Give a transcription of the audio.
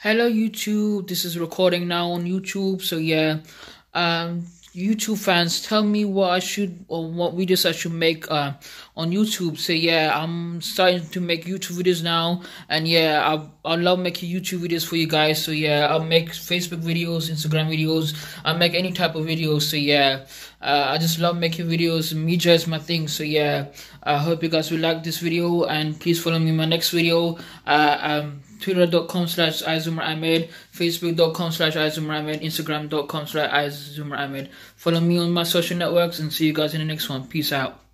hello youtube this is recording now on youtube so yeah um youtube fans tell me what i should or what videos i should make uh on youtube so yeah i'm starting to make youtube videos now and yeah i, I love making youtube videos for you guys so yeah i'll make facebook videos instagram videos i make any type of videos so yeah uh, i just love making videos media is my thing so yeah i hope you guys will like this video and please follow me in my next video uh um twitter.com slash iZoomerAhmed, facebook.com slash iZoomerAhmed, instagram.com slash iZoomerAhmed. Follow me on my social networks and see you guys in the next one. Peace out.